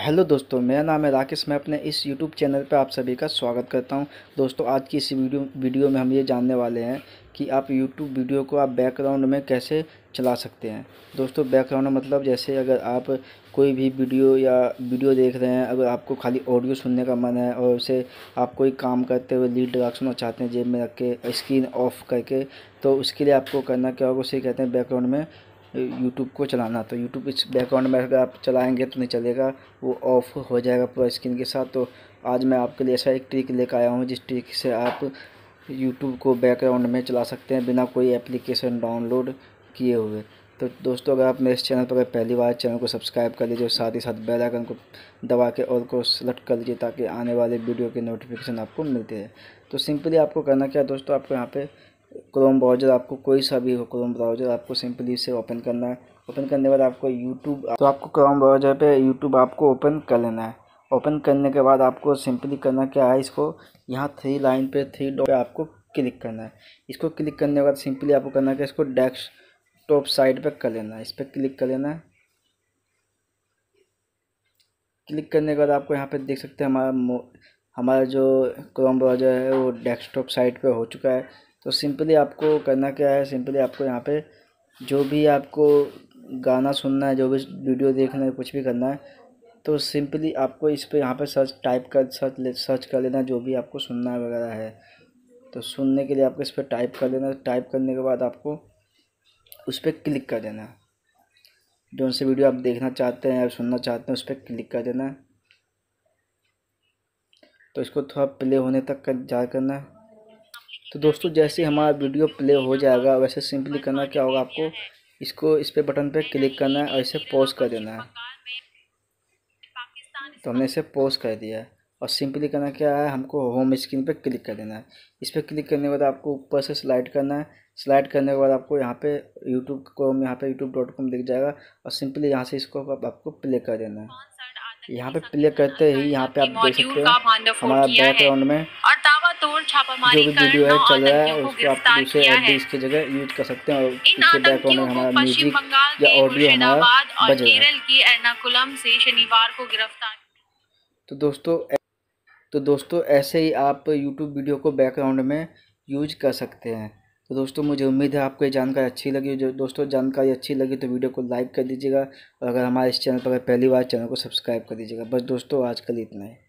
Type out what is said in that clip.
hello दोस्तों मेरा नाम है राकेश मैं अपने इस यूट्यूब चैनल पर आप सभी का स्वागत करता हूं दोस्तों आज की इस वीडियो वीडियो में हम ये जानने वाले हैं कि आप यूट्यूब वीडियो को आप बैकग्राउंड में कैसे चला सकते हैं दोस्तों बैकग्राउंड मतलब जैसे अगर आप कोई भी वीडियो या वीडियो देख रहे हैं अगर आपको खाली ऑडियो सुनने का मन है और उसे आप कोई काम करते हुए लीड डाक सुनना चाहते हैं जेब में रख के स्क्रीन ऑफ करके तो उसके लिए आपको करना क्या होगा उसे कहते हैं बैकग्राउंड में यूट्यूब को चलाना तो यूट्यूब इस बैकग्राउंड में अगर आप चलाएंगे तो नहीं चलेगा वो ऑफ हो जाएगा पूरा स्क्रीन के साथ तो आज मैं आपके लिए ऐसा एक ट्रिक लेकर आया हूँ जिस ट्रिक से आप यूट्यूब को बैकग्राउंड में चला सकते हैं बिना कोई एप्लीकेशन डाउनलोड किए हुए तो दोस्तों अगर आप मेरे चैनल पर अगर पहली बार चैनल को सब्सक्राइब कर लीजिए और साथ ही साथ बेल आइकन को दबा के और को सेलेक्ट कर लीजिए ताकि आने वाले वीडियो के नोटिफिकेशन आपको मिलते हैं तो सिंपली आपको करना क्या है दोस्तों आपको यहाँ पे क्रोम ब्राउज़र आपको कोई सा भी हो क्रोम ब्राउज़र आपको सिंपली इसे ओपन करना है ओपन करने के बाद आपको यूट्यूब तो आपको क्रोम ब्राउज़र पे यूट्यूब आपको ओपन कर लेना है ओपन करने के बाद आपको सिंपली करना क्या है इसको यहाँ थ्री लाइन पे थ्री डॉट पे आपको क्लिक करना है इसको क्लिक करने के बाद सिंपली आपको करना क्या इसको डेस्क टॉप साइड पर कर लेना है इस पर क्लिक कर लेना है क्लिक करने के बाद आपको यहाँ पर देख सकते हैं हमारा हमारा जो क्रोम ब्राउज़र है वो डेस्कटॉप साइट पे हो चुका है तो सिंपली आपको करना क्या है सिंपली आपको यहाँ पे जो भी आपको गाना सुनना है जो भी वीडियो देखना है कुछ भी करना है तो सिंपली आपको इस पर यहाँ पे सर्च टाइप कर सर्च ले सर्च कर लेना जो भी आपको सुनना है वगैरह है तो सुनने के लिए आपको इस पर टाइप कर लेना टाइप करने के बाद आपको उस पर क्लिक कर देना जो उनसे वीडियो आप देखना चाहते हैं या सुनना चाहते हैं उस पर क्लिक कर देना है तो इसको थोड़ा प्ले होने तक कर जा करना है तो दोस्तों जैसे हमारा वीडियो प्ले हो जाएगा वैसे सिंपली करना क्या होगा आपको इसको इस पे बटन पे क्लिक करना है और इसे पॉज कर देना है तो हमने इसे पॉज कर दिया है और सिंपली करना क्या है हमको होम स्क्रीन पे क्लिक कर देना है इस पर क्लिक करने के बाद आपको ऊपर से स्लाइड करना है स्लाइड करने के बाद आपको यहाँ पे यूट्यूब कॉम यहाँ पे यूट्यूब डॉट कॉम दिख जाएगा और सिंपली यहाँ से इसको आप, आपको प्ले कर देना है यहाँ पे प्ले करते ही यहाँ पे आप देख सकते हो हमारा बैकग्राउंड में तोड़ छापामारी जो भी वीडियो को चल रहा है आप दूसरे इसकी जगह यूज कर सकते हैं और इसके बैकग्राउंड में हमारा म्यूजिक या ऑडियो हमारा के एर्नाकुलम से शनिवार को गिरफ्तार तो दोस्तों तो दोस्तों ऐसे ही आप YouTube वीडियो को बैकग्राउंड में यूज कर सकते हैं तो दोस्तों मुझे उम्मीद है आपको ये जानकारी अच्छी लगी जो दोस्तों जानकारी अच्छी लगी तो वीडियो को लाइक कर दीजिएगा और अगर हमारे इस चैनल पर अगर पहली बार चैनल को सब्सक्राइब कर दीजिएगा बस दोस्तों आज कल इतना ही